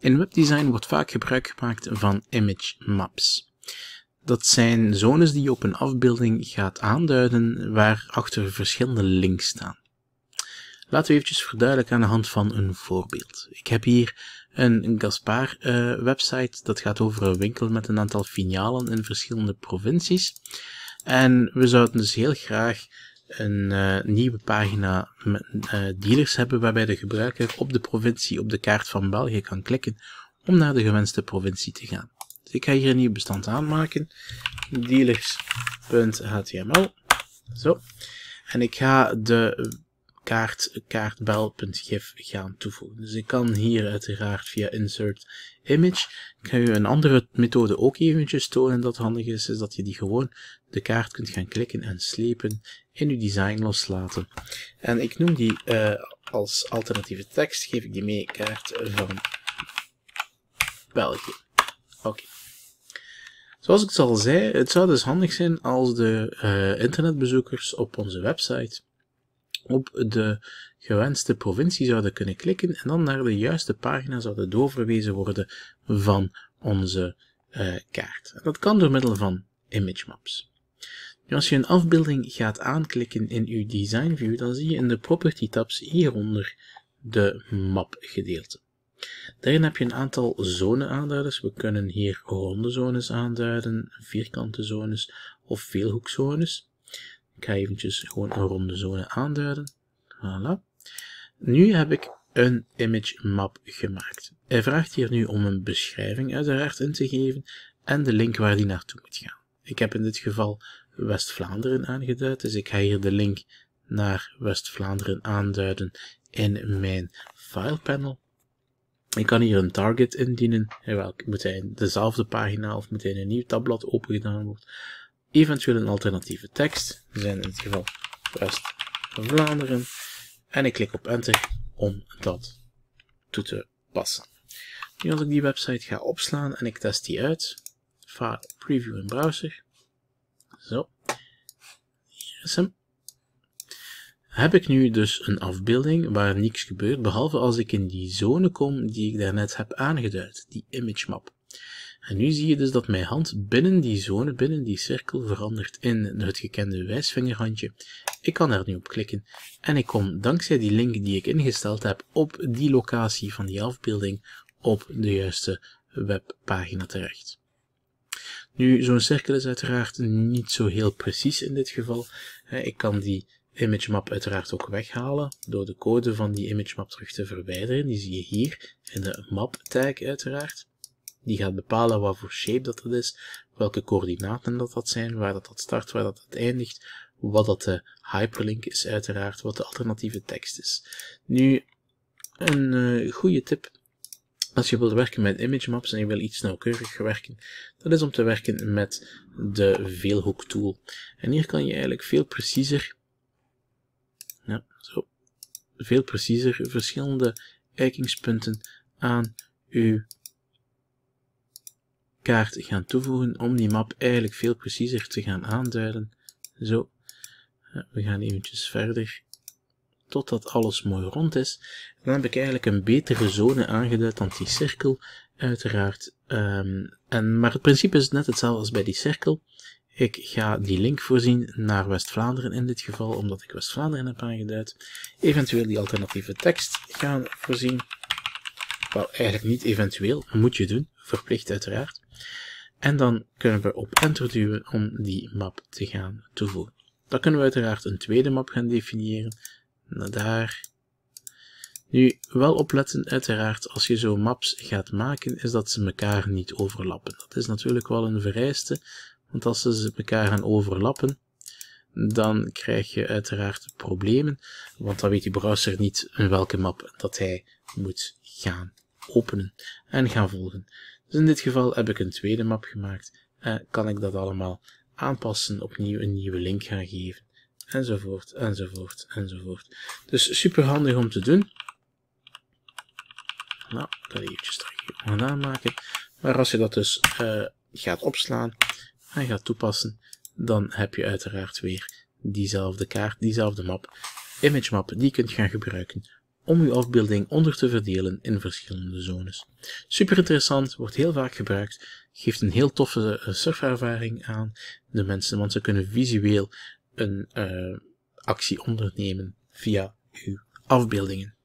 In webdesign wordt vaak gebruik gemaakt van image maps. Dat zijn zones die je op een afbeelding gaat aanduiden waar achter verschillende links staan. Laten we eventjes verduidelijken aan de hand van een voorbeeld. Ik heb hier een Gaspar eh, website, dat gaat over een winkel met een aantal filialen in verschillende provincies. En we zouden dus heel graag een eh, nieuwe pagina met, eh, dealers hebben waarbij de gebruiker op de provincie op de kaart van België kan klikken om naar de gewenste provincie te gaan. Dus ik ga hier een nieuw bestand aanmaken. Dealers.html. Zo. En ik ga de kaart, kaartbel.gif gaan toevoegen. Dus ik kan hier uiteraard via insert image, ik ga u een andere methode ook eventjes tonen dat handig is, is dat je die gewoon de kaart kunt gaan klikken en slepen in uw design loslaten. En ik noem die uh, als alternatieve tekst, geef ik die mee, kaart van België. Oké. Okay. Zoals ik al zei, het zou dus handig zijn als de uh, internetbezoekers op onze website op de gewenste provincie zouden kunnen klikken en dan naar de juiste pagina zouden doorverwezen worden van onze uh, kaart. dat kan door middel van image maps. Nu, als je een afbeelding gaat aanklikken in uw design view, dan zie je in de property tabs hieronder de map gedeelte. Daarin heb je een aantal aanduiders. We kunnen hier ronde zones aanduiden, vierkante zones of veelhoekzones. Ik ga eventjes gewoon een ronde zone aanduiden. Voilà. Nu heb ik een image map gemaakt. Hij vraagt hier nu om een beschrijving uiteraard in te geven en de link waar die naartoe moet gaan. Ik heb in dit geval West-Vlaanderen aangeduid, dus ik ga hier de link naar West-Vlaanderen aanduiden in mijn file panel. Ik kan hier een target indienen. Jawel, moet hij dezelfde pagina of moet hij een nieuw tabblad opengedaan worden? eventueel een alternatieve tekst, we zijn in dit geval West Vlaanderen, en ik klik op Enter om dat toe te passen. Nu als ik die website ga opslaan en ik test die uit, file preview in browser, zo, hier is hem, heb ik nu dus een afbeelding waar niks gebeurt, behalve als ik in die zone kom die ik daarnet heb aangeduid, die image map. En nu zie je dus dat mijn hand binnen die zone, binnen die cirkel, verandert in het gekende wijsvingerhandje. Ik kan daar nu op klikken en ik kom dankzij die link die ik ingesteld heb op die locatie van die afbeelding op de juiste webpagina terecht. Nu, zo'n cirkel is uiteraard niet zo heel precies in dit geval. Ik kan die ImageMap uiteraard ook weghalen door de code van die ImageMap terug te verwijderen. Die zie je hier in de Map tag uiteraard. Die gaat bepalen wat voor shape dat het is, welke coördinaten dat dat zijn, waar dat dat start, waar dat dat eindigt, wat dat de hyperlink is uiteraard, wat de alternatieve tekst is. Nu, een uh, goede tip als je wilt werken met image maps en je wilt iets nauwkeuriger werken, dat is om te werken met de veelhoek tool. En hier kan je eigenlijk veel preciezer, ja, zo, veel preciezer verschillende eikingspunten aan uw kaart gaan toevoegen om die map eigenlijk veel preciezer te gaan aanduiden. Zo, we gaan eventjes verder totdat alles mooi rond is. Dan heb ik eigenlijk een betere zone aangeduid dan die cirkel, uiteraard. Ehm, en, maar het principe is net hetzelfde als bij die cirkel. Ik ga die link voorzien naar West-Vlaanderen in dit geval, omdat ik West-Vlaanderen heb aangeduid. Eventueel die alternatieve tekst gaan voorzien. Wel, eigenlijk niet eventueel, moet je doen, verplicht uiteraard. En dan kunnen we op enter duwen om die map te gaan toevoegen. Dan kunnen we uiteraard een tweede map gaan definiëren. Naar daar. Nu, wel opletten uiteraard als je zo maps gaat maken, is dat ze elkaar niet overlappen. Dat is natuurlijk wel een vereiste, want als ze elkaar gaan overlappen, dan krijg je uiteraard problemen, want dan weet die browser niet in welke map dat hij moet gaan openen en gaan volgen. Dus in dit geval heb ik een tweede map gemaakt en eh, kan ik dat allemaal aanpassen, opnieuw een nieuwe link gaan geven, enzovoort, enzovoort, enzovoort. Dus super handig om te doen. Nou, dat eventjes terug gaan aanmaken. Maar als je dat dus uh, gaat opslaan en gaat toepassen, dan heb je uiteraard weer diezelfde kaart, diezelfde map, image map, die je kunt gaan gebruiken om uw afbeelding onder te verdelen in verschillende zones. Super interessant, wordt heel vaak gebruikt, geeft een heel toffe eh, surfervaring aan de mensen, want ze kunnen visueel een uh, actie ondernemen via uw afbeeldingen.